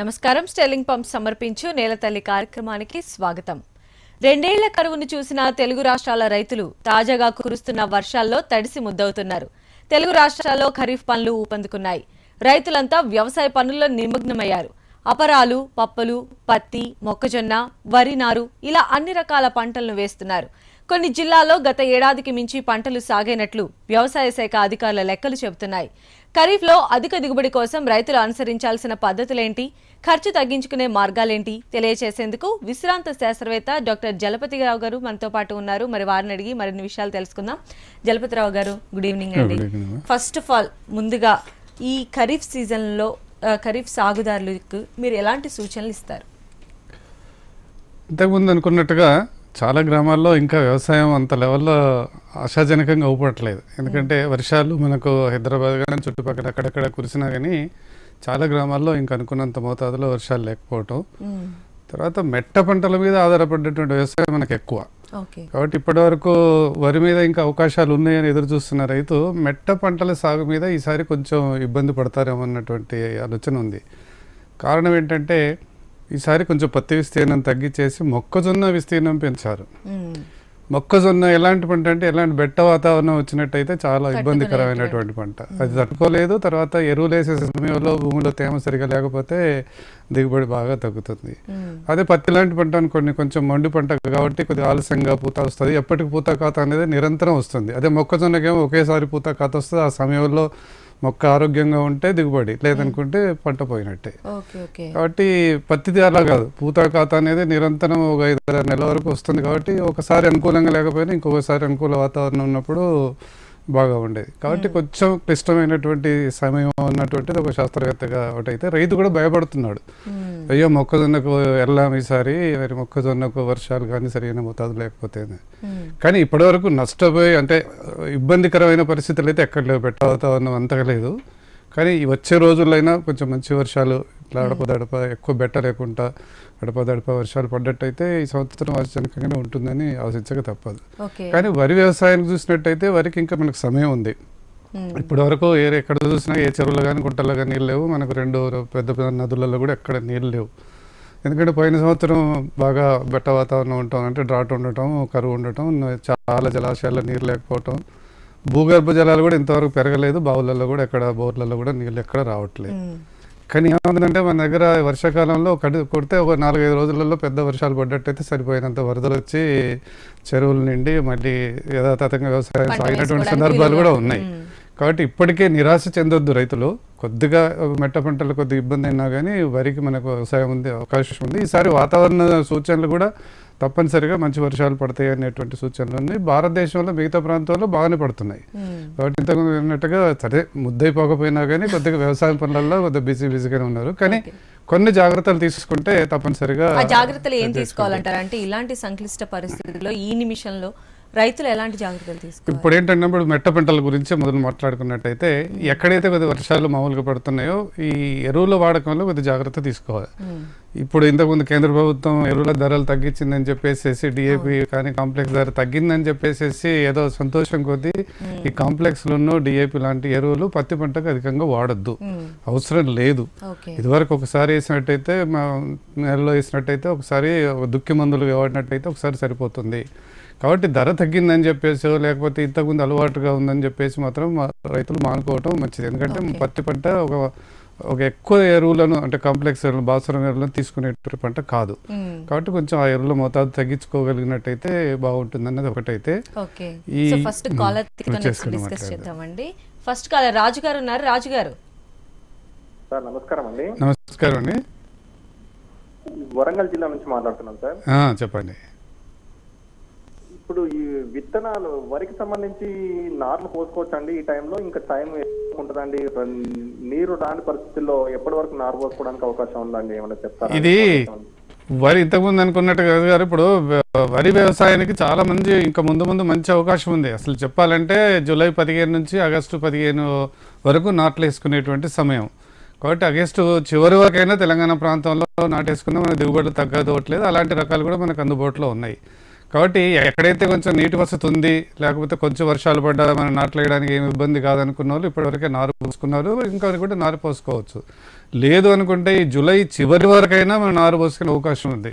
నమస్కారం sterling pump సమర్పించు నేలతల్లి కార్యక్రమానికి స్వాగతం రెండేళ్ల కరువును చూసిన తెలుగు రాష్ట్రాల రైతులు తాజాగా కురుస్తున్న వర్షాల్లో తడిసి ముద్దవుతున్నారు తెలుగు రాష్ట్రాల్లో ఖరీఫ్ పనులు ఊపందుకున్నాయి రైతులంతా వ్యవసాయ పనుల్లో నిమగ్నమయ్యారు అపరాలు పప్పలు పత్తి మొక్కజొన్న వరి నారు ఇలా అన్ని రకాల పంటలను వేస్తున్నారు కొన్ని జిల్లాల్లో గత ఏడాదికి మించి పంటలు సాగైనట్లు వ్యవసాయ శాఖ అధికారుల లెక్కలు చెబుతున్నాయి ఖరీఫ్లో అధిక దిగుబడి కోసం రైతులు అనుసరించాల్సిన పద్ధతులేంటి ఖర్చు తగ్గించుకునే మార్గాలేంటి తెలియజేసేందుకు విశ్రాంత శాస్త్రవేత్త డాక్టర్ జలపతిరావు గారు మనతో పాటు ఉన్నారు మరి వారిని అడిగి మరిన్ని విషయాలు తెలుసుకుందాం జలపతిరావు గారు గుడ్ ఈవినింగ్ అండి ఫస్ట్ ఆఫ్ ఆల్ ముందుగా ఈ ఖరీఫ్ సీజన్లో ఖరీఫ్ సాగుదారులకు మీరు ఎలాంటి సూచనలు ఇస్తారు ఇంతకుముందు అనుకున్నట్టుగా చాలా గ్రామాల్లో ఇంకా వ్యవసాయం అంత లెవెల్లో ఆశాజనకంగా ఊపడట్లేదు ఎందుకంటే hmm. వర్షాలు మనకు హైదరాబాద్ కానీ చుట్టుపక్కల అక్కడక్కడ కురిసినా కానీ చాలా గ్రామాల్లో ఇంక అనుకున్నంత మోతాదులో వర్షాలు లేకపోవటం తర్వాత మెట్ట పంటల మీద ఆధారపడినటువంటి వ్యవసాయం మనకు ఎక్కువ కాబట్టి ఇప్పటి వరకు వరి మీద ఇంకా అవకాశాలు ఉన్నాయని ఎదురు చూస్తున్న రైతు మెట్ట పంటల సాగు మీద ఈసారి కొంచెం ఇబ్బంది పడతారేమో అన్నటువంటి ఆలోచన ఉంది కారణం ఏంటంటే ఈసారి కొంచెం పత్తి విస్తీర్ణం తగ్గించేసి మొక్కజొన్న విస్తీర్ణం పెంచారు మొక్కజొన్న ఎలాంటి పంట అంటే ఎలాంటి బెట్ట వాతావరణం వచ్చినట్టయితే చాలా ఇబ్బందికరమైనటువంటి పంట అది తట్టుకోలేదు తర్వాత ఎరువులు వేసే సమయంలో భూమిలో తేమ సరిగా లేకపోతే దిగుబడి బాగా తగ్గుతుంది అదే పత్తి లాంటి పంట అనుకోండి కొంచెం మండు పంట కాబట్టి కొద్దిగా ఆలస్యంగా పూత వస్తుంది ఎప్పటికి పూత కాత అనేది నిరంతరం వస్తుంది అదే మొక్కజొన్నకేమో ఒకేసారి పూత కాత వస్తుంది ఆ సమయంలో మొక్క ఆరోగ్యంగా ఉంటే దిగుబడి లేదనుకుంటే పంట పోయినట్టే కాబట్టి పత్తిది అలా కాదు పూత ఖాతా అనేది నిరంతరం ఒక ఐదు నెలల వరకు వస్తుంది కాబట్టి ఒకసారి అనుకూలంగా లేకపోయినా ఇంకొకసారి అనుకూల వాతావరణం ఉన్నప్పుడు బాగా ఉండేది కాబట్టి కొంచెం క్లిష్టమైనటువంటి సమయం ఉన్నటువంటిది ఒక శాస్త్రవేత్తగా ఒకటైతే రైతు కూడా భయపడుతున్నాడు అయ్యో మొక్కజొన్నకు వెళ్ళాము ఈసారి మరి మొక్కజొన్నకు వర్షాలు కానీ సరైన మోతాదు లేకపోతే కానీ ఇప్పటివరకు నష్టపోయి అంటే ఇబ్బందికరమైన పరిస్థితులు అయితే ఎక్కడ లేవు పెట్ట వాతావరణం అంతగా లేదు కానీ వచ్చే రోజులైనా కొంచెం మంచి వర్షాలు ఇట్లా అడపదడప ఎక్కువ బెట్ట లేకుండా అడపదడప వర్షాలు పడ్డట్టయితే ఈ సంవత్సరం ఆశ్చర్యకంగానే ఉంటుందని ఆశించక తప్పదు కానీ వరి వ్యవసాయానికి చూసినట్టయితే వరికి ఇంకా మనకు సమయం ఉంది Hmm. ఇప్పటి వరకు ఏ ఎక్కడ చూసినా ఏ చెరువులో కానీ గుంటల్లో కానీ నీళ్ళు లేవు మనకు రెండు పెద్ద పెద్ద నదులలో కూడా ఎక్కడ నీళ్ళు లేవు ఎందుకంటే పోయిన సంవత్సరం బాగా బెట్ట వాతావరణం ఉండటం అంటే డ్రాట్ ఉండటం కరువు ఉండటం చాలా జలాశయాల్లో నీరు లేకపోవటం భూగర్భ జలాలు కూడా ఇంతవరకు పెరగలేదు బావులలో కూడా ఎక్కడ బోర్లలో కూడా నీళ్ళు ఎక్కడ రావట్లేదు hmm. కానీ ఏమవుతుందంటే మన దగ్గర వర్షాకాలంలో కడి కొడితే ఒక నాలుగైదు రోజులలో పెద్ద వర్షాలు పడ్డట్టయితే సరిపోయినంత వరదలు వచ్చి చెరువులు నిండి మళ్ళీ యథాతథంగా వ్యవసాయం సాగినటువంటి సందర్భాలు కూడా ఉన్నాయి hmm. కాబట్టి ఇప్పటికే నిరాశ చెందొద్దు రైతులు కొద్దిగా మెట్ట పంటలు కొద్ది ఇబ్బంది అయినా కానీ వరికి మనకు వ్యవసాయం ఉంది అవకాశం ఉంది ఈసారి వాతావరణ సూచనలు కూడా తప్పనిసరిగా మంచి వర్షాలు పడతాయి అనేటువంటి సూచనలు ఉన్నాయి భారతదేశంలో మిగతా ప్రాంతాల్లో బాగానే పడుతున్నాయి కాబట్టి ఇంతకు విన్నట్టుగా సరే ముద్దైపోకపోయినా కానీ కొద్దిగా వ్యవసాయ పనులలో కొద్దిగా బిజీ బిజీగానే ఉన్నారు కానీ కొన్ని జాగ్రత్తలు తీసుకుంటే తప్పనిసరిగా జాగ్రత్తలు ఏం తీసుకోవాలంటారు అంటే ఇలాంటి సంక్లిష్ట పరిస్థితుల్లో ఈ నిమిషంలో రైతులు ఎలాంటి జాగ్రత్తలు తీసుకుంటారు ఇప్పుడు ఏంటంటే ఇప్పుడు మెట్ట పంటల గురించి మొదలు మాట్లాడుకున్నట్టయితే ఎక్కడైతే కొద్ది వర్షాలు మామూలుగా పడుతున్నాయో ఈ ఎరువుల వాడకంలో కొద్ది జాగ్రత్త తీసుకోవాలి ఇప్పుడు ఇంతకుముందు కేంద్ర ప్రభుత్వం ఎరువుల ధరలు తగ్గించిందని చెప్పేసి డిఏపి కానీ కాంప్లెక్స్ ధర తగ్గిందని చెప్పేసి ఏదో సంతోషం కొద్ది ఈ కాంప్లెక్స్లను డిఏపి లాంటి ఎరువులు పత్తి పంటకు అధికంగా వాడద్దు అవసరం లేదు ఇదివరకు ఒకసారి వేసినట్టయితే నెలలో వేసినట్టయితే ఒకసారి దుక్కి మందులు వాడినట్టయితే ఒకసారి సరిపోతుంది కాబట్టి ధర తగ్గిందని చెప్పేసి లేకపోతే ఇంతకుముందు అలవాటుగా ఉందని చెప్పేసి మాత్రం రైతులు మానుకోవటం మంచిది ఎందుకంటే పత్తి పంట ఒక ఒక ఎక్కువ ఎరువులను అంటే కాంప్లెక్స్ ఎరువులు బాసరం ఎరువులను తీసుకునే పంట కాదు కాబట్టి కొంచెం ఆ ఎరువుల మోతాదు తగ్గించుకోగలిగినట్టయితే బాగుంటుంది అన్నది ఒకటైతే ఈ ఫస్ట్ కాలర్ చేద్దామండి ఫస్ట్ కాలర్ రాజు గారు ఉన్నారు రాజు గారు నమస్కారం అండి నమస్కారం అండి వరంగల్ జిల్లా నుంచి మాట్లాడుతున్నాం సార్ చెప్పండి ఇప్పుడు ఈ విత్తనాలు వరికి సంబంధించి నార్లు అండి ఈ టైంలో ఇంకా టైం ఉంటుందండి నీరు రాని పరిస్థితుల్లో ఎప్పటి వరకు నారు పోసుకోవడానికి అవకాశం ఉందండి ఏమైనా చెప్తారా ఇది వరి ఇంతకుముందు అనుకున్నట్టు కదా గారు ఇప్పుడు వరి వ్యవసాయానికి చాలా మంది ఇంకా ముందు ముందు మంచి అవకాశం ఉంది అసలు చెప్పాలంటే జూలై పదిహేను నుంచి ఆగస్టు పదిహేను వరకు నాట్లు వేసుకునేటువంటి సమయం కాబట్టి ఆగస్టు చివరి వరకైనా తెలంగాణ ప్రాంతంలో నాటేసుకున్నా మన దిగుబడులు తగ్గదవట్లేదు అలాంటి రకాలు కూడా మనకు అందుబాటులో ఉన్నాయి కాబట్టి ఎక్కడైతే కొంచెం నీటి వసతి ఉంది లేకపోతే కొంచెం వర్షాలు పడ్డా మనం నాట్లేయడానికి ఏమి ఇబ్బంది కాదనుకున్న వాళ్ళు ఇప్పటివరకే నారు పోసుకున్నారు ఇంకొకటి కూడా నారు పోసుకోవచ్చు లేదు అనుకుంటే ఈ జూలై చివరి వరకైనా మనం నారు పోసుకునే అవకాశం ఉంది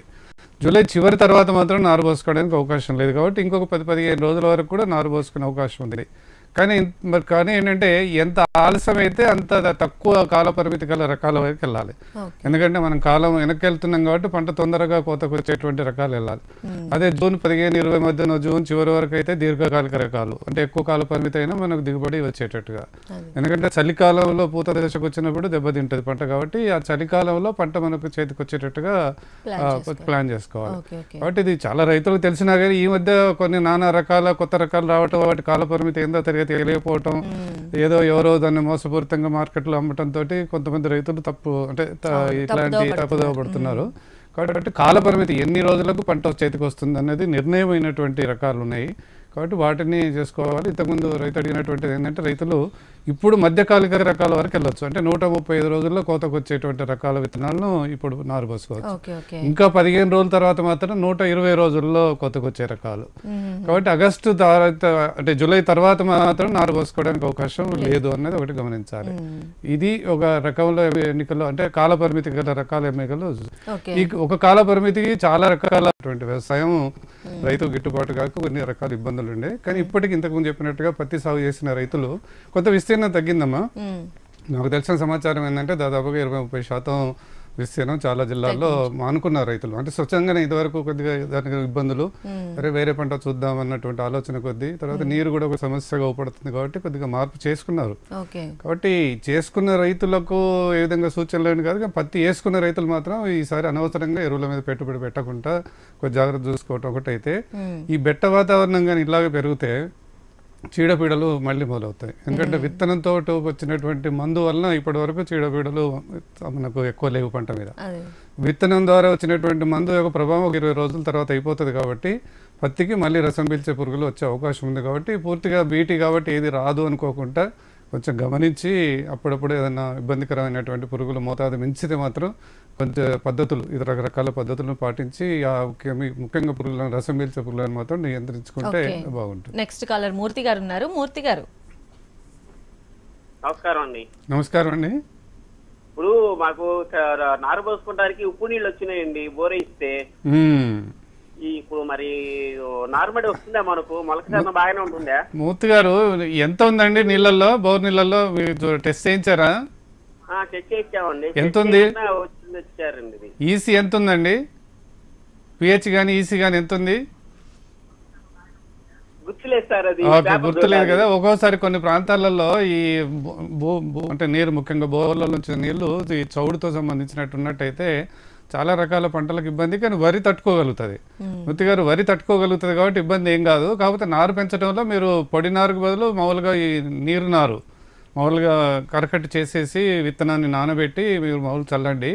జూలై చివరి తర్వాత మాత్రం నారు పోసుకోవడానికి అవకాశం లేదు కాబట్టి ఇంకొక పది పదిహేను రోజుల వరకు కూడా నారు పోసుకునే అవకాశం ఉంది కానీ మరి కానీ ఏంటంటే ఎంత ఆలస్యమైతే అంత తక్కువ కాల పరిమితి గల రకాల వైపు వెళ్ళాలి ఎందుకంటే మనం కాలం వెనక్కి వెళ్తున్నాం కాబట్టి పంట తొందరగా కోతకు వచ్చేటువంటి రకాలు వెళ్ళాలి అదే జూన్ పదిహేను ఇరవై మధ్యన జూన్ చివరి వరకు అయితే దీర్ఘకాలిక రకాలు అంటే ఎక్కువ కాల పరిమితి అయినా మనకు దిగుబడి వచ్చేటట్టుగా ఎందుకంటే చలికాలంలో పూత దశకు వచ్చినప్పుడు దెబ్బతింటుంది పంట కాబట్టి ఆ చలికాలంలో పంట మనకు చేతికి వచ్చేటట్టుగా ప్లాన్ చేసుకోవాలి కాబట్టి ఇది చాలా రైతులకు తెలిసినా కానీ ఈ మధ్య కొన్ని నానా రకాల కొత్త రకాలు రావటం వాటి కాల పరిమితి ఏందో తెలియదు తెలియకపోవటం ఏదో ఎవరో దాన్ని మోసపూరితంగా మార్కెట్లో అమ్మటంతో కొంతమంది రైతులు తప్పు అంటే ఇట్లాంటి తప్పుదోవ పడుతున్నారు కాబట్టి కాలపరిమితి ఎన్ని రోజులకు పంట చేతికి వస్తుంది అనేది నిర్ణయమైనటువంటి రకాలు ఉన్నాయి కాబట్టి వాటిని చేసుకోవాలి ఇంతకుముందు రైతు అడిగినటువంటిది ఏంటంటే రైతులు ఇప్పుడు మధ్యకాలిక రకాల వరకు వెళ్ళొచ్చు అంటే నూట ముప్పై ఐదు రోజుల్లో కోతకు వచ్చేటువంటి రకాల విత్తనాలను ఇప్పుడు నారు పోసుకోవచ్చు ఇంకా పదిహేను రోజుల తర్వాత మాత్రం నూట ఇరవై రోజుల్లో కోతకు వచ్చే రకాలు కాబట్టి ఆగస్టు అంటే జూలై తర్వాత మాత్రం నారు పోసుకోవడానికి అవకాశం లేదు అనేది ఒకటి గమనించాలి ఇది ఒక రకంలో ఎన్నికలు అంటే కాల పరిమితి గల రకాల ఎన్నికలు ఈ ఒక కాల పరిమితికి చాలా రకాల వ్యవసాయం రైతు గిట్టుబాటు కాక కొన్ని రకాల ఇబ్బందులు పొలాలు ఉండే కానీ hmm. ఇప్పటికి ఇంతకుముందు చెప్పినట్టుగా పత్తి సాగు చేసిన రైతులు కొంత విస్తీర్ణం తగ్గిందమ్మా hmm. నాకు తెలిసిన సమాచారం ఏంటంటే దాదాపుగా ఇరవై ముప్పై శాతం విస్తీర్ణం చాలా జిల్లాల్లో అనుకున్నారు రైతులు అంటే స్వచ్ఛంగానే ఇదివరకు కొద్దిగా దానికి ఇబ్బందులు అరే వేరే పంట చూద్దాం అన్నటువంటి ఆలోచన కొద్దీ తర్వాత నీరు కూడా ఒక సమస్యగా ఉపడుతుంది కాబట్టి కొద్దిగా మార్పు చేసుకున్నారు కాబట్టి చేసుకున్న రైతులకు ఏ విధంగా సూచనలు కాదు పత్తి వేసుకున్న రైతులు మాత్రం ఈసారి అనవసరంగా ఎరువుల మీద పెట్టుబడి పెట్టకుండా కొద్ది జాగ్రత్త చూసుకోవటం ఒకటైతే ఈ బెట్ట వాతావరణం కానీ ఇలాగే పెరిగితే చీడపీడలు మళ్ళీ మొదలవుతాయి ఎందుకంటే విత్తనంతో వచ్చినటువంటి మందు వలన ఇప్పటి వరకు చీడపీడలు మనకు ఎక్కువ లేవు పంట మీద విత్తనం ద్వారా వచ్చినటువంటి మందు యొక్క ప్రభావం ఒక ఇరవై రోజుల తర్వాత అయిపోతుంది కాబట్టి పత్తికి మళ్ళీ రసం పీల్చే పురుగులు వచ్చే అవకాశం ఉంది కాబట్టి పూర్తిగా బీటీ కాబట్టి ఏది రాదు అనుకోకుండా కొంచెం గమనించి అప్పుడప్పుడు ఏదైనా ఇబ్బందికరమైనటువంటి పురుగులు మోతాదు మించితే మాత్రం కొంచెం పద్ధతులు ఇది రకరకాల పద్ధతులను పాటించి ముఖ్యంగా పురుగులను రసం పీల్చే పురుగులను మాత్రం నియంత్రించుకుంటే బాగుంటుంది నెక్స్ట్ కాలర్ మూర్తి గారు ఉన్నారు మూర్తి గారు నమస్కారం అండి నమస్కారం అండి ఇప్పుడు మాకు నారు పోసుకోవడానికి ఉప్పు నీళ్ళు వచ్చినాయండి ఇస్తే ఇప్పుడు మరి నార్మల్ వస్తుందా మనకు మొలక బాగానే ఉంటుందా మూర్తి గారు ఎంత ఉందండి నీళ్ళల్లో బోర్ నీళ్ళల్లో టెస్ట్ చేయించారా చెక్ చేయించామండి ఎంత ఉంది ఈసీ e ఎంత ఉందండి పిహెచ్ కానీ ఈసీ e కానీ ఎంత ఉంది గుర్తులేదు కదా ఒక్కోసారి కొన్ని ప్రాంతాలలో ఈ భూ అంటే నీరు ముఖ్యంగా బోర్ల నుంచి నీళ్లు ఈ చౌడుతో సంబంధించినట్టు ఉన్నట్టయితే చాలా రకాల పంటలకు ఇబ్బంది కానీ వరి తట్టుకోగలుగుతుంది hmm. మృతి గారు వరి తట్టుకోగలుగుతుంది కాబట్టి ఇబ్బంది ఏం కాదు కాకపోతే నారు పెంచడంలో మీరు పొడి నారుకు బదులు మామూలుగా ఈ నీరు నారు మామూలుగా కరకట్టు చేసేసి విత్తనాన్ని నానబెట్టి మీరు మామూలు చల్లండి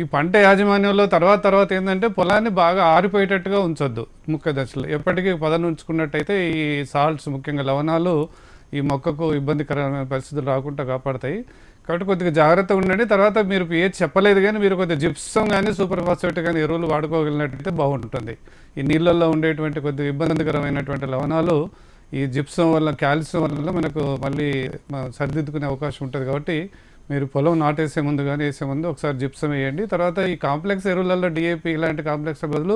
ఈ పంట యాజమాన్యంలో తర్వాత తర్వాత ఏంటంటే పొలాన్ని బాగా ఆరిపోయేటట్టుగా ఉంచొద్దు ముఖ్య దశలో ఎప్పటికీ పొదను ఉంచుకున్నట్టయితే ఈ సాల్ట్స్ ముఖ్యంగా లవణాలు ఈ మొక్కకు ఇబ్బందికరమైన పరిస్థితులు రాకుండా కాపాడతాయి కాబట్టి కొద్దిగా జాగ్రత్తగా ఉండండి తర్వాత మీరు ఏది చెప్పలేదు కానీ మీరు కొద్దిగా జిప్సం కానీ సూపర్ ఫాస్ఫేట్ కానీ ఎరువులు వాడుకోగలిగినట్టయితే బాగుంటుంది ఈ నీళ్ళల్లో ఉండేటువంటి కొద్దిగా ఇబ్బందికరమైనటువంటి లవణాలు ఈ జిప్సం వల్ల కాల్షియం వల్ల మనకు మళ్ళీ సరిదిద్దుకునే అవకాశం ఉంటుంది కాబట్టి మీరు పొలం నాటేసే ముందు కానీ వేసే ముందు ఒకసారి జిప్సం వేయండి తర్వాత ఈ కాంప్లెక్స్ ఎరువులలో డిఏపి ఇలాంటి కాంప్లెక్స్ బదులు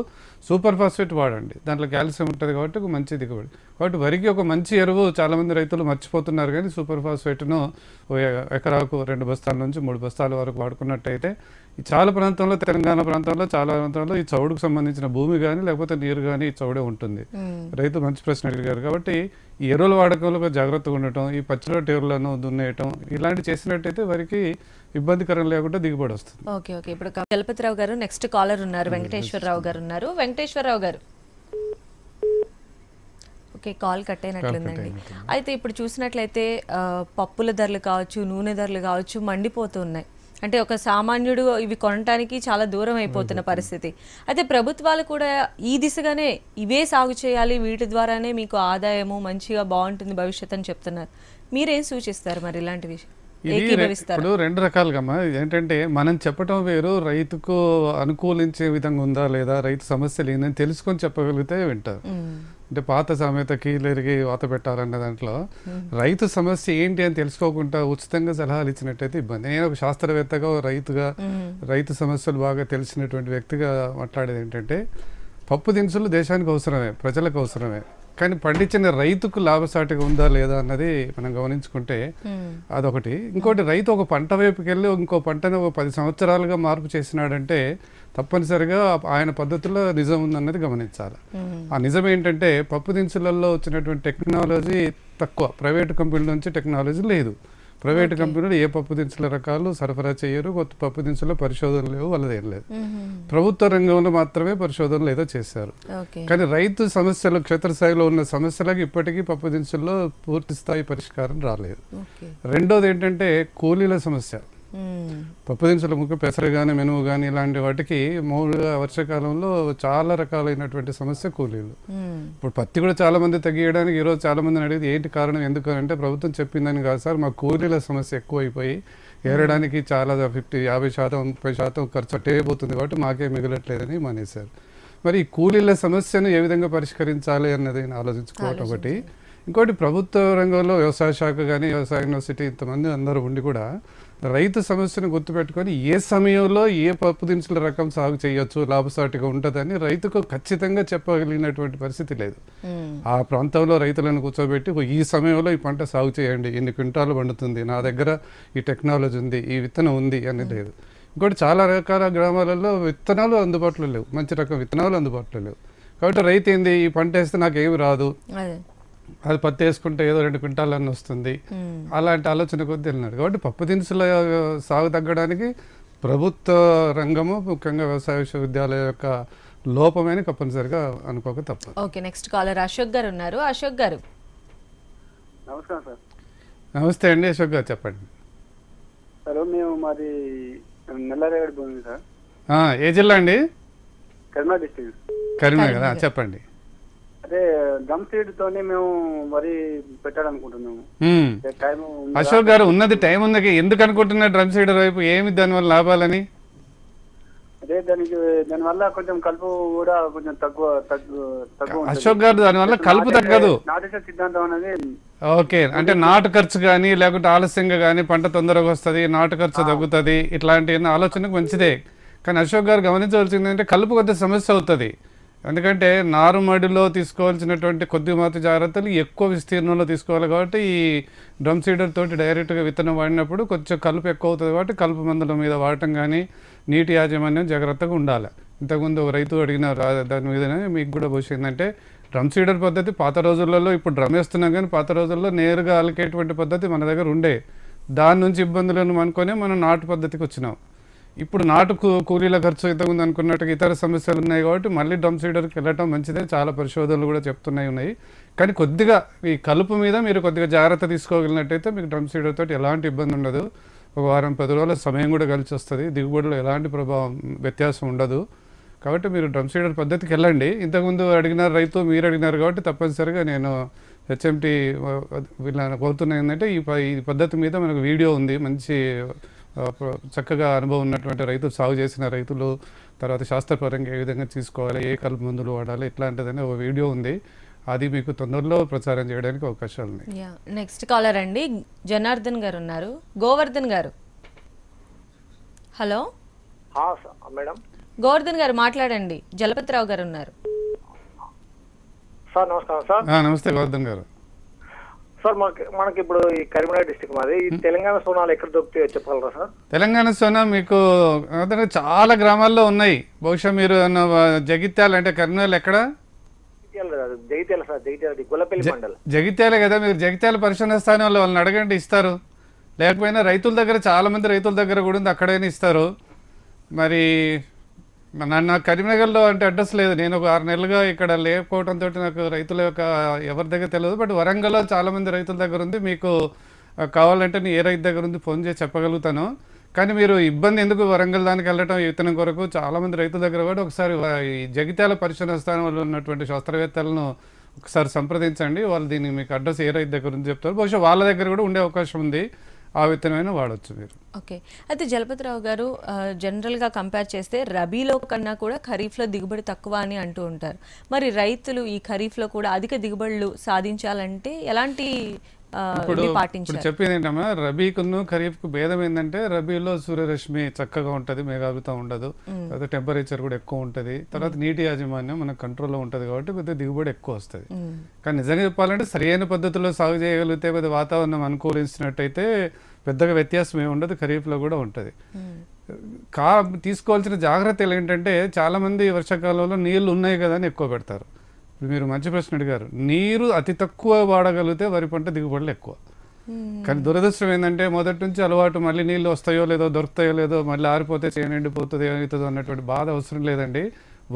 సూపర్ ఫాస్ఫేట్ వాడండి దాంట్లో కాల్షియం ఉంటుంది కాబట్టి ఒక మంచి దిగుబడి కాబట్టి వరికి ఒక మంచి ఎరువు చాలామంది రైతులు మర్చిపోతున్నారు కానీ సూపర్ ఫాస్ఫేట్ను ఎకరాకు రెండు బస్తాల నుంచి మూడు బస్తాల వరకు వాడుకున్నట్టయితే ఈ చాలా ప్రాంతంలో తెలంగాణ ప్రాంతంలో చాలా ప్రాంతంలో ఈ చౌడుకు సంబంధించిన భూమి కానీ లేకపోతే నీరు కానీ ఈ చౌడే ఉంటుంది రైతు మంచి ప్రశ్న అడిగారు కాబట్టి ఈ ఎరువుల వాడకంలో జాగ్రత్తగా ఉండటం ఈ పచ్చిరొట్ట ఎరువులను దున్నేయటం ఇలాంటి చేసినట్టయితే వారికి ఇబ్బందికరం లేకుండా దిగుబడి వస్తుంది ఓకే ఓకే ఇప్పుడు గణపతిరావు గారు నెక్స్ట్ కాలర్ ఉన్నారు వెంకటేశ్వరరావు గారు ఉన్నారు వెంకటేశ్వరరావు గారు ఓకే కాల్ కట్ అయినట్లుందండి అయితే ఇప్పుడు చూసినట్లయితే పప్పుల ధరలు కావచ్చు నూనె ధరలు కావచ్చు మండిపోతున్నాయి అంటే ఒక సామాన్యుడు ఇవి కొనటానికి చాలా దూరం అయిపోతున్న పరిస్థితి అయితే ప్రభుత్వాలు కూడా ఈ దిశగానే ఇవే సాగు చేయాలి వీటి ద్వారానే మీకు ఆదాయము మంచిగా బాగుంటుంది భవిష్యత్ అని చెప్తున్నారు మీరేం సూచిస్తారు మరి ఇలాంటి విషయం ఇప్పుడు రెండు రకాలుగా ఏంటంటే మనం చెప్పటం వేరు రైతుకు అనుకూలించే విధంగా ఉందా లేదా రైతు సమస్యలు లేదని తెలుసుకొని చెప్పగలిగితే వింటారు అంటే పాత సామెతకి కీలరికి వాత పెట్టాలన్న దాంట్లో రైతు సమస్య ఏంటి అని తెలుసుకోకుండా ఉచితంగా సలహాలు ఇచ్చినట్టయితే ఇబ్బంది నేను ఒక శాస్త్రవేత్తగా రైతుగా రైతు సమస్యలు బాగా తెలిసినటువంటి వ్యక్తిగా మాట్లాడేది ఏంటంటే పప్పు దినుసులు దేశానికి అవసరమే ప్రజలకు అవసరమే కానీ పండించిన రైతుకు లాభసాటిగా ఉందా లేదా అన్నది మనం గమనించుకుంటే అదొకటి ఇంకోటి రైతు ఒక పంట వైపుకి వెళ్ళి ఇంకో పంటను పది సంవత్సరాలుగా మార్పు చేసినాడంటే తప్పనిసరిగా ఆయన పద్ధతిలో నిజం ఉందన్నది గమనించాలి ఆ నిజం ఏంటంటే పప్పు దినుసులలో వచ్చినటువంటి టెక్నాలజీ తక్కువ ప్రైవేటు కంపెనీల నుంచి టెక్నాలజీ లేదు ప్రైవేట్ కంపెనీలు ఏ పప్పు దినుసుల రకాలు సరఫరా చేయరు కొత్త పప్పు దినుసుల పరిశోధనలు లేవు ఏం లేదు ప్రభుత్వ రంగంలో మాత్రమే పరిశోధనలు ఏదో చేశారు కానీ రైతు సమస్యలు క్షేత్రస్థాయిలో ఉన్న సమస్యలకు ఇప్పటికీ పప్పు దినుసుల్లో పూర్తి స్థాయి పరిష్కారం రాలేదు రెండోది ఏంటంటే కూలీల సమస్య పప్పు దినుసులు ముఖ్య పెసరు కానీ మెనువు కానీ ఇలాంటి వాటికి మామూలుగా వర్షాకాలంలో చాలా రకాలైనటువంటి సమస్య కూలీలు ఇప్పుడు పత్తి కూడా చాలా మంది తగ్గియడానికి ఈరోజు చాలా మందిని అడిగింది ఏంటి కారణం ఎందుకు అంటే ప్రభుత్వం చెప్పిందని కాదు సార్ మా కూలీల సమస్య ఎక్కువైపోయి ఏరడానికి చాలా ఫిఫ్టీ యాభై శాతం ముప్పై శాతం ఖర్చు అట్టే కాబట్టి మాకే మిగలట్లేదని మానేశారు మరి ఈ కూలీల సమస్యను ఏ విధంగా పరిష్కరించాలి అన్నది ఆలోచించుకోవటం ఒకటి ఇంకోటి ప్రభుత్వ రంగంలో వ్యవసాయ శాఖ కానీ వ్యవసాయ యూనివర్సిటీ ఇంతమంది అందరూ ఉండి కూడా రైతు సమస్యను గుర్తుపెట్టుకొని ఏ సమయంలో ఏ పప్పు దినుసుల రకం సాగు చేయొచ్చు లాభసాటిగా ఉంటుందని రైతుకు ఖచ్చితంగా చెప్పగలిగినటువంటి పరిస్థితి లేదు ఆ ప్రాంతంలో రైతులను కూర్చోబెట్టి ఈ సమయంలో ఈ పంట సాగు చేయండి ఎన్ని క్వింటాలు పండుతుంది నా దగ్గర ఈ టెక్నాలజీ ఉంది ఈ విత్తనం ఉంది అని లేదు ఇంకోటి చాలా రకాల గ్రామాలలో విత్తనాలు అందుబాటులో లేవు మంచి రకం విత్తనాలు అందుబాటులో లేవు కాబట్టి రైతు ఏంది ఈ పంట వేస్తే నాకేమి రాదు అది పత్తి వేసుకుంటే ఏదో రెండు క్వింటాలన్నీ వస్తుంది hmm. అలాంటి ఆలోచన కొద్ది వెళ్ళినారు కాబట్టి పప్పు దినుసుల సాగు తగ్గడానికి ప్రభుత్వ రంగము ముఖ్యంగా వ్యవసాయ విశ్వవిద్యాలయం యొక్క లోపమే తప్పనిసరిగా అనుకోక తప్ప ఓకే నెక్స్ట్ కాలర్ అశోక్ గారు ఉన్నారు అశోక్ గారు నమస్కారం సార్ నమస్తే అండి అశోక్ గారు చెప్పండి సార్ మేము మాది నల్లారేగడి భూమి సార్ ఏ జిల్లా అండి కరీంనగర్ కరీంనగర్ చెప్పండి అదే గమ్ సీడ్ తోనే మేము మరి పెట్టాలనుకుంటున్నాము అశోక్ గారు ఉన్నది టైం ఉంది ఎందుకు అనుకుంటున్నారు డ్రమ్ సీడ్ వైపు ఏమి దానివల్ల లాభాలని అదే దానికి దానివల్ల కొంచెం కలుపు కూడా కొంచెం తక్కువ తగ్గు అశోక్ గారు దానివల్ల కలుపు తగ్గదు సిద్ధాంతం అనేది ఓకే అంటే నాటు ఖర్చు కానీ లేకుంటే ఆలస్యంగా కానీ పంట తొందరగా వస్తుంది నాటు ఖర్చు తగ్గుతుంది ఇట్లాంటి ఆలోచనకు మంచిదే కానీ అశోక్ గారు గమనించవలసింది ఏంటంటే కలుపు కొద్దిగా సమస్య అవుతుంది ఎందుకంటే నారుమడిలో తీసుకోవాల్సినటువంటి కొద్ది మాత్ర జాగ్రత్తలు ఎక్కువ విస్తీర్ణంలో తీసుకోవాలి కాబట్టి ఈ డ్రమ్ సీడర్ తోటి డైరెక్ట్గా విత్తనం వాడినప్పుడు కొంచెం కలుపు ఎక్కువ అవుతుంది కాబట్టి కలుపు మందుల మీద వాడటం కానీ నీటి యాజమాన్యం జాగ్రత్తగా ఉండాలి ఇంతకుముందు రైతు అడిగిన దాని మీద మీకు కూడా భవిష్యత్ ఏంటంటే డ్రమ్ సీడర్ పద్ధతి పాత రోజులలో ఇప్పుడు డ్రమ్ వేస్తున్నాం కానీ పాత రోజుల్లో నేరుగా అలికేటువంటి పద్ధతి మన దగ్గర ఉండే దాని నుంచి ఇబ్బందులను అనుకొని మనం నాటు పద్ధతికి వచ్చినాం ఇప్పుడు నాటు కూలీల ఖర్చు ఎంత ఉంది అనుకున్నట్టుగా ఇతర సమస్యలు ఉన్నాయి కాబట్టి మళ్ళీ డ్రమ్ సీడర్కి వెళ్ళటం మంచిదే చాలా పరిశోధనలు కూడా చెప్తున్నాయి ఉన్నాయి కానీ కొద్దిగా ఈ కలుపు మీద మీరు కొద్దిగా జాగ్రత్త తీసుకోగలిగినట్టయితే మీకు డ్రమ్ సీడర్ తోటి ఎలాంటి ఇబ్బంది ఉండదు ఒక వారం పది రోజుల సమయం కూడా కలిసి వస్తుంది దిగుబడిలో ఎలాంటి ప్రభావం వ్యత్యాసం ఉండదు కాబట్టి మీరు డ్రమ్ సీడర్ పద్ధతికి వెళ్ళండి ఇంతకుముందు అడిగిన రైతు మీరు అడిగినారు కాబట్టి తప్పనిసరిగా నేను హెచ్ఎంటీ వీళ్ళ కోరుతున్నా ఏంటంటే ఈ పద్ధతి మీద మనకు వీడియో ఉంది మంచి చక్కగా అనుభవం ఉన్నటువంటి రైతులు సాగు చేసిన రైతులు తర్వాత శాస్త్రపరంగా ఏ విధంగా తీసుకోవాలి ఏ కలుపు మందులు వాడాలి ఇట్లాంటిదని ఒక వీడియో ఉంది అది మీకు తొందరలో ప్రచారం చేయడానికి అవకాశాలు ఉన్నాయి నెక్స్ట్ కాలర్ అండి జనార్దన్ గారు ఉన్నారు గోవర్ధన్ గారు హలో మేడం గోవర్ధన్ గారు మాట్లాడండి జలపతిరావు గారు ఉన్నారు సార్ నమస్కారం సార్ నమస్తే గోవర్ధన్ గారు సార్ మనకి ఇప్పుడు ఈ కరీంనగర్ డిస్టిక్ మాది ఈ తెలంగాణ సోనాలు ఎక్కడ దొరుకుతాయో చెప్పగలరా సార్ తెలంగాణ సోనా మీకు చాలా గ్రామాల్లో ఉన్నాయి బహుశా మీరు జగిత్యాల అంటే కరీంనగర్ ఎక్కడ జగిత్యాల సార్ జగిత్యాల జగిత్యాల కదా మీరు జగిత్యాల పరిశోధన వల్ల వాళ్ళని అడగండి ఇస్తారు లేకపోయినా రైతుల దగ్గర చాలా మంది రైతుల దగ్గర కూడా ఉంది అక్కడైనా ఇస్తారు మరి నన్ను కరీంనగర్లో అంటే అడ్రస్ లేదు నేను ఒక ఆరు నెలలుగా ఇక్కడ లేకపోవడంతో నాకు రైతుల యొక్క ఎవరి దగ్గర తెలియదు బట్ వరంగల్లో చాలామంది రైతుల దగ్గర ఉంది మీకు కావాలంటే నేను ఏ రైతు దగ్గర ఉంది ఫోన్ చేసి చెప్పగలుగుతాను కానీ మీరు ఇబ్బంది ఎందుకు వరంగల్ దానికి వెళ్ళటం విత్తనం కొరకు చాలామంది రైతుల దగ్గర కూడా ఒకసారి జగిత్యాల పరిశ్రమ స్థానంలో ఉన్నటువంటి శాస్త్రవేత్తలను ఒకసారి సంప్రదించండి వాళ్ళు దీనికి మీకు అడ్రస్ ఏ రైతు దగ్గర ఉంది చెప్తారు బహుశా వాళ్ళ దగ్గర కూడా ఉండే అవకాశం ఉంది ఆ విత్తనమైన వాడచ్చు మీరు ఓకే అయితే జలపతిరావు గారు జనరల్గా కంపేర్ చేస్తే రబీలో కన్నా కూడా ఖరీఫ్లో దిగుబడి తక్కువ అని అంటూ ఉంటారు మరి రైతులు ఈ ఖరీఫ్లో కూడా అధిక దిగుబడులు సాధించాలంటే ఎలాంటి ఇప్పుడు చెప్పింది ఏంటమ్మా రబీకును ఖరీఫ్ కు భేదం ఏంటంటే రబీలో సూర్యరశ్మి చక్కగా ఉంటది మేఘాభితం ఉండదు తర్వాత టెంపరేచర్ కూడా ఎక్కువ ఉంటది తర్వాత నీటి యాజమాన్యం మన కంట్రోల్లో ఉంటది కాబట్టి కొద్దిగా దిగుబడి ఎక్కువ వస్తుంది కానీ నిజంగా చెప్పాలంటే సరైన పద్ధతిలో సాగు చేయగలిగితే కొద్ది వాతావరణం అనుకూలించినట్టయితే పెద్దగా వ్యత్యాసం ఏమి ఉండదు లో కూడా ఉంటుంది కా తీసుకోవాల్సిన జాగ్రత్తలు ఏంటంటే చాలా మంది వర్షాకాలంలో నీళ్ళు ఉన్నాయి కదా అని ఎక్కువ పెడతారు ఇప్పుడు మీరు మంచి ప్రశ్న అడిగారు నీరు అతి తక్కువ వాడగలిగితే వరి పంట దిగుబడులు ఎక్కువ కానీ దురదృష్టం ఏంటంటే మొదటి నుంచి అలవాటు మళ్ళీ నీళ్లు వస్తాయో లేదో దొరుకుతాయో లేదో మళ్ళీ ఆరిపోతే చేయని ఎండిపోతుంది ఏమవుతుందో అన్నటువంటి బాధ అవసరం లేదండి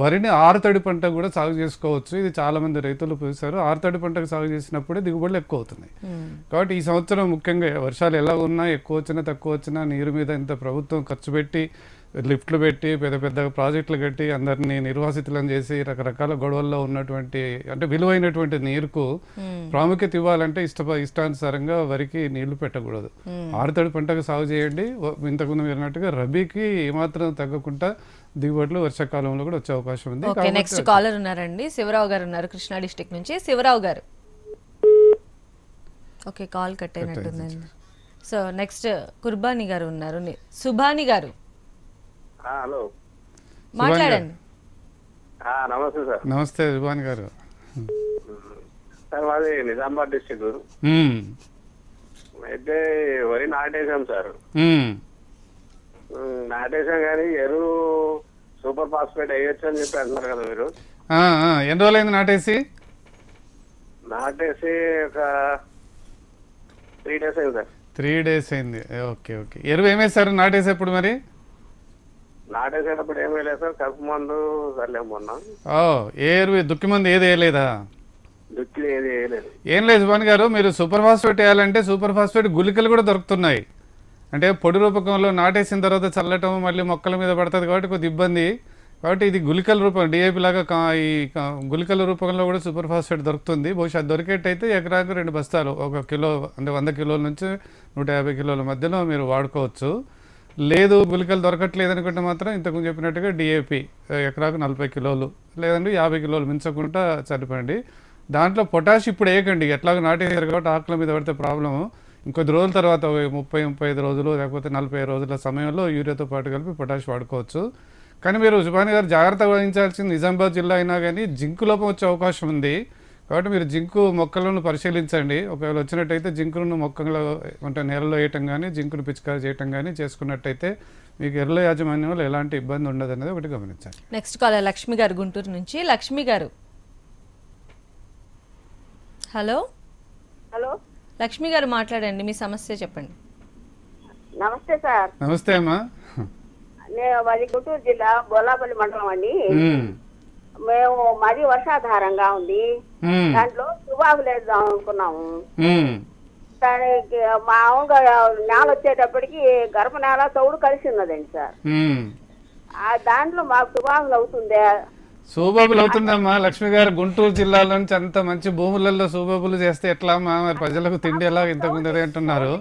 వరిని ఆరుతడి పంట కూడా సాగు చేసుకోవచ్చు ఇది చాలా మంది రైతులు పిలుస్తారు ఆరుతడి పంటకు సాగు చేసినప్పుడే దిగుబడులు ఎక్కువ అవుతున్నాయి కాబట్టి ఈ సంవత్సరం ముఖ్యంగా వర్షాలు ఎలా ఉన్నా ఎక్కువ వచ్చినా తక్కువ వచ్చినా నీరు మీద ఇంత ప్రభుత్వం ఖర్చు పెట్టి లిఫ్ట్లు పెట్టి పెద్ద పెద్ద ప్రాజెక్టులు కట్టి అందరినీ నిర్వాసితులను చేసి రకరకాల గొడవల్లో ఉన్నటువంటి అంటే విలువైనటువంటి నీరుకు ప్రాముఖ్యత ఇవ్వాలంటే ఇష్ట ఇష్టానుసారంగా వరికి నీళ్లు పెట్టకూడదు ఆరుతడి పంటకు సాగు చేయండి ఇంతకుముందు మీరున్నట్టుగా రబీకి ఏమాత్రం తగ్గకుండా దిగుబడులు వర్షాకాలంలో కూడా వచ్చే అవకాశం ఉంది నెక్స్ట్ కాలర్ ఉన్నారండి శివరావు గారు ఉన్నారు కృష్ణా డిస్టిక్ నుంచి శివరావు గారు ఓకే కాల్ కట్ అయినట్టుందండి సో నెక్స్ట్ కుర్బానీ గారు ఉన్నారు సుభాని గారు హలో మాట్లాడండి నమస్తే సార్ నమస్తే రుభాన్ గారు సార్ మాది నిజామాబాద్ డిస్టిక్ అయితే వరి నాటేసాం సార్ నాటేసాం కానీ ఎరువు సూపర్ ఫాస్ఫేట్ వేయొచ్చు అని చెప్పి అంటున్నారు కదా మీరు ఎన్ని రోజులైంది నాటేసి నాటేసి ఒక త్రీ డేస్ అయింది సార్ త్రీ డేస్ అయింది ఓకే ఓకే ఎరువు ఏమేసారు నాటేసేప్పుడు మరి నాటేసేటప్పుడు ఏం లేదు సార్ కలుపు మందు చల్లేమన్నా మొన్న ఏరు దుక్కి మందు ఏది వేయలేదా దుక్కి ఏది వేయలేదు ఏం లేదు సుభాన్ గారు మీరు సూపర్ ఫాస్ఫేట్ వేయాలంటే సూపర్ ఫాస్ఫేట్ గుళికలు కూడా దొరుకుతున్నాయి అంటే పొడి రూపకంలో నాటేసిన తర్వాత చల్లటం మళ్ళీ మొక్కల మీద పడుతుంది కాబట్టి కొద్ది ఇబ్బంది కాబట్టి ఇది గుళికల రూపం డిఏపి లాగా ఈ గుళికల రూపంలో కూడా సూపర్ ఫాస్ఫేట్ దొరుకుతుంది బహుశా దొరికేటైతే ఎకరాకు రెండు బస్తాలు ఒక కిలో అంటే వంద కిలోల నుంచి నూట కిలోల మధ్యలో మీరు వాడుకోవచ్చు లేదు గుళికలు దొరకట్లేదు అనుకుంటే మాత్రం ఇంతకు చెప్పినట్టుగా డిఏపి ఎకరాకు నలభై కిలోలు లేదంటే యాభై కిలోలు మించకుండా చనిపోయండి దాంట్లో పొటాష్ ఇప్పుడు వేయకండి ఎట్లాగో నాటేసారు కాబట్టి ఆకుల మీద పడితే ప్రాబ్లం ఇంకొద్ది రోజుల తర్వాత ముప్పై ముప్పై ఐదు రోజులు లేకపోతే నలభై రోజుల సమయంలో యూరియాతో పాటు కలిపి పొటాష్ వాడుకోవచ్చు కానీ మీరు ఉజ్బాని గారు జాగ్రత్త వహించాల్సింది నిజామాబాద్ జిల్లా అయినా కానీ జింకు లోపం వచ్చే అవకాశం ఉంది కాబట్టి మీరు జింకు మొక్కలను పరిశీలించండి ఒకవేళ వచ్చినట్టయితే జింకును మొక్కలు అంటే నేలలో వేయటం కానీ జింకును పిచికారి చేయటం కానీ చేసుకున్నట్టయితే మీకు ఎర్ర యాజమాన్యం ఎలాంటి ఇబ్బంది ఉండదు అనేది ఒకటి గమనించండి నెక్స్ట్ కాల్ లక్ష్మి గారు గుంటూరు నుంచి లక్ష్మి గారు హలో హలో లక్ష్మి గారు మాట్లాడండి మీ సమస్య చెప్పండి నమస్తే సార్ నమస్తే అమ్మా నేను గుంటూరు జిల్లా బోలాపల్లి మండలం అండి మేము మరి వర్షాధారంగా ఉంది దాంట్లో సుబాబు లేద్దాం అనుకున్నాము దానికి మామూలుగా నేల వచ్చేటప్పటికి గర్భ నేల తౌడు కలిసి ఉన్నదండి సార్ ఆ దాంట్లో మాకు సుబాబులు అవుతుందే సూబాబులు అవుతుందమ్మా లక్ష్మి గారు గుంటూరు జిల్లాలో నుంచి అంత మంచి భూములలో సూబాబులు చేస్తే ఎట్లా మరి ప్రజలకు తిండి ఎలా ఇంతకుముందు అంటున్నారు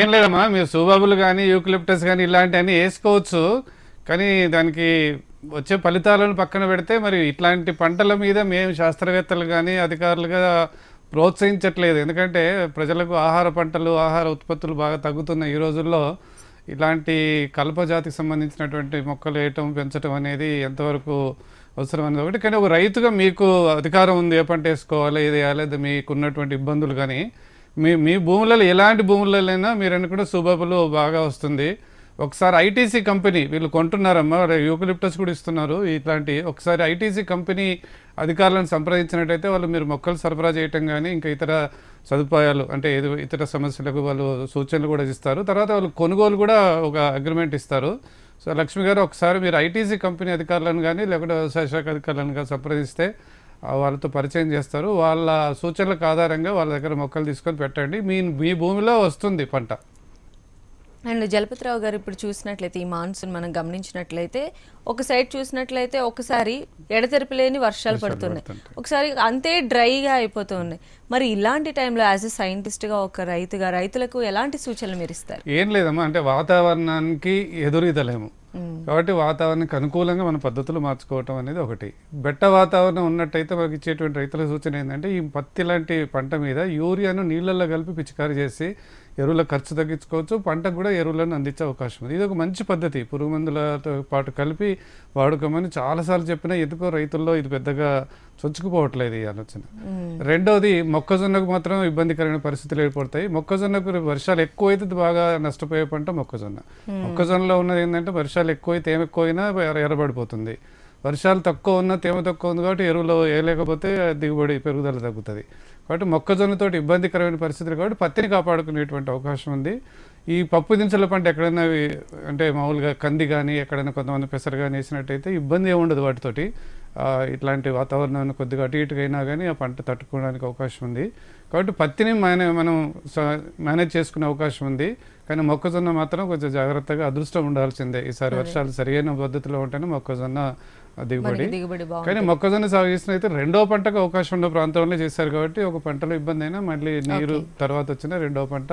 ఏం లేదమ్మా మీరు సూబాబులు కానీ యూక్లిప్టస్ కానీ ఇలాంటివన్నీ వేసుకోవచ్చు కానీ దానికి వచ్చే ఫలితాలను పక్కన పెడితే మరి ఇట్లాంటి పంటల మీద మేము శాస్త్రవేత్తలు కానీ అధికారులుగా ప్రోత్సహించట్లేదు ఎందుకంటే ప్రజలకు ఆహార పంటలు ఆహార ఉత్పత్తులు బాగా తగ్గుతున్న ఈ రోజుల్లో ఇలాంటి జాతికి సంబంధించినటువంటి మొక్కలు వేయటం పెంచడం అనేది ఎంతవరకు అవసరం అనేది ఒకటి కానీ ఒక రైతుగా మీకు అధికారం ఉంది ఏ పంట వేసుకోవాలి ఏది వేయాలి మీకున్నటువంటి ఇబ్బందులు కానీ మీ మీ భూములలో ఎలాంటి భూములైనా మీరు కూడా సుబాబులు బాగా వస్తుంది ఒకసారి ఐటీసీ కంపెనీ వీళ్ళు కొంటున్నారమ్మా యూకలిప్టస్ కూడా ఇస్తున్నారు ఇట్లాంటి ఒకసారి ఐటీసీ కంపెనీ అధికారులను సంప్రదించినట్టయితే వాళ్ళు మీరు మొక్కలు సరఫరా చేయటం కానీ ఇంకా ఇతర సదుపాయాలు అంటే ఏదో ఇతర సమస్యలకు వాళ్ళు సూచనలు కూడా ఇస్తారు తర్వాత వాళ్ళు కొనుగోలు కూడా ఒక అగ్రిమెంట్ ఇస్తారు సో లక్ష్మి గారు ఒకసారి మీరు ఐటీసీ కంపెనీ అధికారులను కానీ లేకుంటే వ్యవసాయ శాఖ అధికారులను కానీ సంప్రదిస్తే వాళ్ళతో పరిచయం చేస్తారు వాళ్ళ సూచనలకు ఆధారంగా వాళ్ళ దగ్గర మొక్కలు తీసుకొని పెట్టండి మీ మీ భూమిలో వస్తుంది పంట అండ్ జలపతిరావు గారు ఇప్పుడు చూసినట్లయితే ఈ మాన్సూన్ మనం గమనించినట్లయితే ఒక సైడ్ చూసినట్లయితే ఒకసారి ఎడతెరిపి లేని వర్షాలు పడుతున్నాయి ఒకసారి అంతే డ్రైగా అయిపోతూ ఉన్నాయి మరి ఇలాంటి టైంలో యాజ్ ఎ సైంటిస్ట్గా ఒక రైతుగా రైతులకు ఎలాంటి సూచనలు మీరు ఇస్తారు ఏం లేదమ్మా అంటే వాతావరణానికి ఎదురీదలేము కాబట్టి వాతావరణానికి అనుకూలంగా మన పద్ధతులు మార్చుకోవటం అనేది ఒకటి బెట్ట వాతావరణం ఉన్నట్టయితే మనకి ఇచ్చేటువంటి రైతుల సూచన ఏంటంటే ఈ పత్తి లాంటి పంట మీద యూరియాను నీళ్ళల్లో కలిపి పిచికారి చేసి ఎరువుల ఖర్చు తగ్గించుకోవచ్చు పంటకు కూడా ఎరువులను అందించే అవకాశం ఉంది ఇది ఒక మంచి పద్ధతి పురుగు మందులతో పాటు కలిపి వాడుకోమని చాలాసార్లు చెప్పినా ఎందుకో రైతుల్లో ఇది పెద్దగా చొచ్చుకుపోవట్లేదు ఈ ఆలోచన రెండవది మొక్కజొన్నకు మాత్రం ఇబ్బందికరమైన పరిస్థితులు ఏర్పడతాయి మొక్కజొన్నకు వర్షాలు ఎక్కువైతే బాగా నష్టపోయే పంట మొక్కజొన్న మొక్కజొన్నలో ఉన్నది ఏంటంటే వర్షాలు ఎక్కువైతే తేమ ఎక్కువైనా ఎరబడిపోతుంది వర్షాలు తక్కువ ఉన్నా తేమ తక్కువ ఉంది కాబట్టి ఎరువులు వేయలేకపోతే దిగుబడి పెరుగుదల తగ్గుతుంది కాబట్టి మొక్కజొన్నతో ఇబ్బందికరమైన పరిస్థితులు కాబట్టి పత్తిని కాపాడుకునేటువంటి అవకాశం ఉంది ఈ పప్పు దినుసుల పంట ఎక్కడైనా అంటే మామూలుగా కంది కానీ ఎక్కడైనా కొంతమంది పెసరు కానీ వేసినట్టయితే ఇబ్బంది ఏముండదు వాటితోటి ఇట్లాంటి వాతావరణం కొద్దిగా అటు ఇటుకైనా కానీ ఆ పంట తట్టుకోవడానికి అవకాశం ఉంది కాబట్టి పత్తిని మేనే మనం మేనేజ్ చేసుకునే అవకాశం ఉంది కానీ మొక్కజొన్న మాత్రం కొంచెం జాగ్రత్తగా అదృష్టం ఉండాల్సిందే ఈసారి వర్షాలు సరైన పద్ధతిలో ఉంటేనే మొక్కజొన్న దిగుబడి కానీ మొక్కజొన్న సాగు చేసిన అయితే రెండో పంటకు అవకాశం ఉన్న ప్రాంతంలో చేశారు కాబట్టి ఒక పంటలో ఇబ్బంది అయినా మళ్ళీ నీరు తర్వాత వచ్చిన రెండో పంట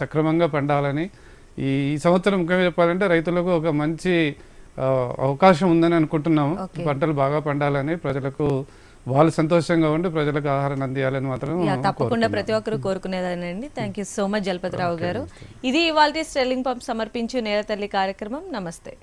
సక్రమంగా పండాలని ఈ సంవత్సరం ముఖ్యంగా చెప్పాలంటే రైతులకు ఒక మంచి అవకాశం ఉందని అనుకుంటున్నాము పంటలు బాగా పండాలని ప్రజలకు వాళ్ళు సంతోషంగా ఉండి ప్రజలకు ఆహారం అందియాలని మాత్రం తప్పకుండా ప్రతి ఒక్కరు కోరుకునేదానండి thank you so much Jalapathi Rao గారు ఇది ఇవాళ స్టెల్లింగ్ పంప్ సమర్పించు నేర తల్లి కార్యక్రమం నమస్తే